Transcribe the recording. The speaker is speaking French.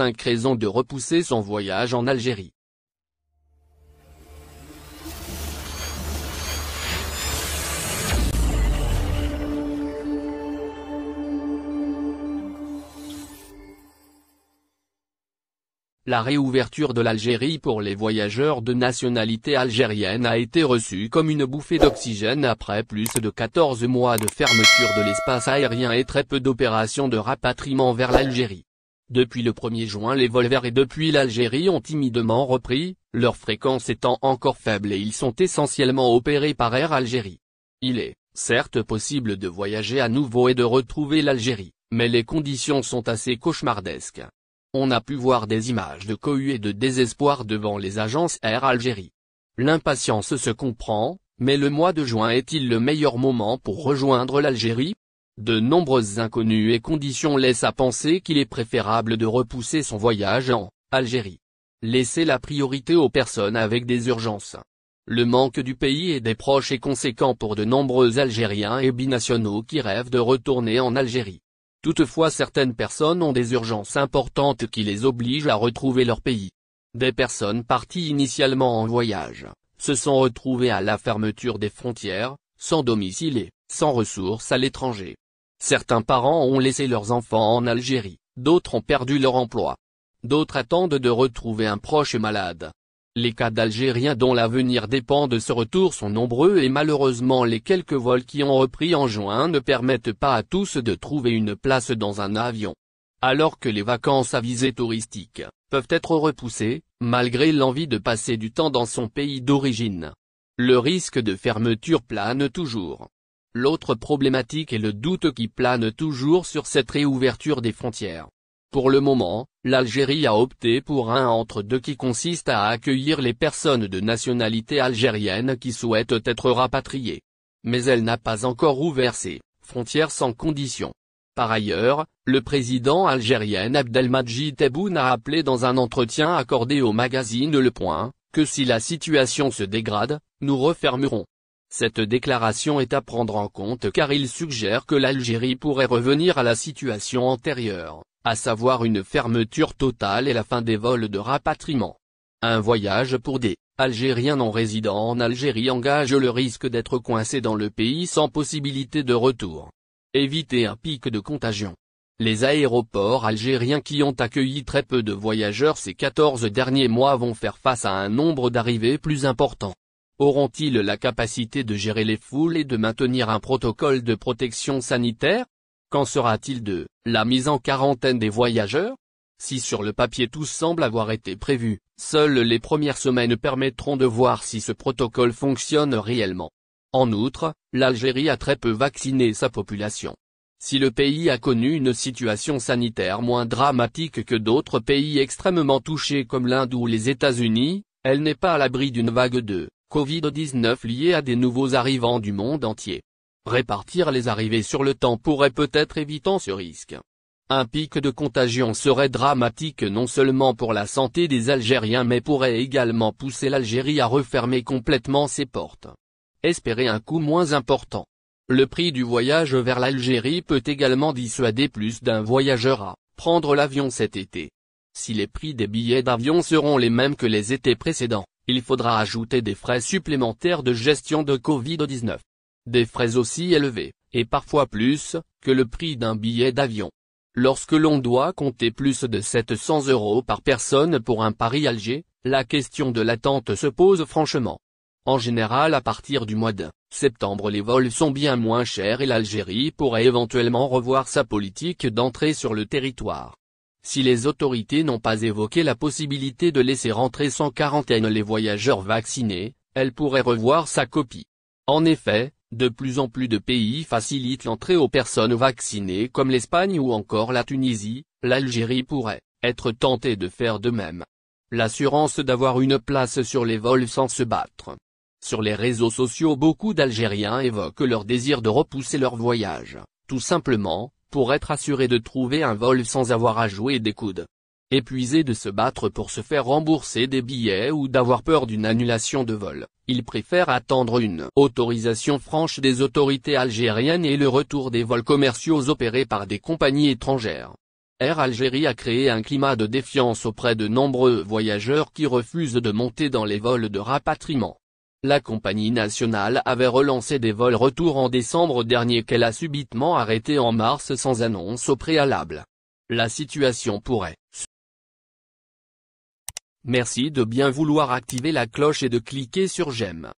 Raison raisons de repousser son voyage en Algérie. La réouverture de l'Algérie pour les voyageurs de nationalité algérienne a été reçue comme une bouffée d'oxygène après plus de 14 mois de fermeture de l'espace aérien et très peu d'opérations de rapatriement vers l'Algérie. Depuis le 1er juin les vols vers et depuis l'Algérie ont timidement repris, leur fréquence étant encore faible et ils sont essentiellement opérés par Air Algérie. Il est, certes possible de voyager à nouveau et de retrouver l'Algérie, mais les conditions sont assez cauchemardesques. On a pu voir des images de cohue et de désespoir devant les agences Air Algérie. L'impatience se comprend, mais le mois de juin est-il le meilleur moment pour rejoindre l'Algérie de nombreuses inconnues et conditions laissent à penser qu'il est préférable de repousser son voyage en Algérie. Laisser la priorité aux personnes avec des urgences. Le manque du pays et des proches est conséquent pour de nombreux Algériens et binationaux qui rêvent de retourner en Algérie. Toutefois certaines personnes ont des urgences importantes qui les obligent à retrouver leur pays. Des personnes parties initialement en voyage, se sont retrouvées à la fermeture des frontières, sans domicile et sans ressources à l'étranger. Certains parents ont laissé leurs enfants en Algérie, d'autres ont perdu leur emploi. D'autres attendent de retrouver un proche malade. Les cas d'Algériens dont l'avenir dépend de ce retour sont nombreux et malheureusement les quelques vols qui ont repris en juin ne permettent pas à tous de trouver une place dans un avion. Alors que les vacances à visée touristique, peuvent être repoussées, malgré l'envie de passer du temps dans son pays d'origine. Le risque de fermeture plane toujours. L'autre problématique est le doute qui plane toujours sur cette réouverture des frontières. Pour le moment, l'Algérie a opté pour un entre-deux qui consiste à accueillir les personnes de nationalité algérienne qui souhaitent être rapatriées. Mais elle n'a pas encore ouvert ses frontières sans condition. Par ailleurs, le président algérien Abdelmadjid Tebboune a appelé dans un entretien accordé au magazine Le Point, que si la situation se dégrade, nous refermerons cette déclaration est à prendre en compte car il suggère que l'Algérie pourrait revenir à la situation antérieure, à savoir une fermeture totale et la fin des vols de rapatriement. Un voyage pour des Algériens non résidents en Algérie engage le risque d'être coincé dans le pays sans possibilité de retour. Éviter un pic de contagion. Les aéroports algériens qui ont accueilli très peu de voyageurs ces 14 derniers mois vont faire face à un nombre d'arrivées plus important. Auront-ils la capacité de gérer les foules et de maintenir un protocole de protection sanitaire Qu'en sera-t-il de la mise en quarantaine des voyageurs Si sur le papier tout semble avoir été prévu, seules les premières semaines permettront de voir si ce protocole fonctionne réellement. En outre, l'Algérie a très peu vacciné sa population. Si le pays a connu une situation sanitaire moins dramatique que d'autres pays extrêmement touchés comme l'Inde ou les États-Unis, elle n'est pas à l'abri d'une vague de Covid-19 lié à des nouveaux arrivants du monde entier. Répartir les arrivées sur le temps pourrait peut-être éviter ce risque. Un pic de contagion serait dramatique non seulement pour la santé des Algériens mais pourrait également pousser l'Algérie à refermer complètement ses portes. Espérer un coût moins important. Le prix du voyage vers l'Algérie peut également dissuader plus d'un voyageur à prendre l'avion cet été. Si les prix des billets d'avion seront les mêmes que les étés précédents, il faudra ajouter des frais supplémentaires de gestion de Covid-19. Des frais aussi élevés, et parfois plus, que le prix d'un billet d'avion. Lorsque l'on doit compter plus de 700 euros par personne pour un Paris-Alger, la question de l'attente se pose franchement. En général à partir du mois de septembre les vols sont bien moins chers et l'Algérie pourrait éventuellement revoir sa politique d'entrée sur le territoire. Si les autorités n'ont pas évoqué la possibilité de laisser rentrer sans quarantaine les voyageurs vaccinés, elle pourrait revoir sa copie. En effet, de plus en plus de pays facilitent l'entrée aux personnes vaccinées comme l'Espagne ou encore la Tunisie, l'Algérie pourrait être tentée de faire de même. L'assurance d'avoir une place sur les vols sans se battre. Sur les réseaux sociaux beaucoup d'Algériens évoquent leur désir de repousser leur voyage, tout simplement, pour être assuré de trouver un vol sans avoir à jouer des coudes. Épuisé de se battre pour se faire rembourser des billets ou d'avoir peur d'une annulation de vol, il préfère attendre une autorisation franche des autorités algériennes et le retour des vols commerciaux opérés par des compagnies étrangères. Air Algérie a créé un climat de défiance auprès de nombreux voyageurs qui refusent de monter dans les vols de rapatriement. La compagnie nationale avait relancé des vols retour en décembre dernier qu'elle a subitement arrêté en mars sans annonce au préalable. La situation pourrait. Merci de bien vouloir activer la cloche et de cliquer sur j'aime.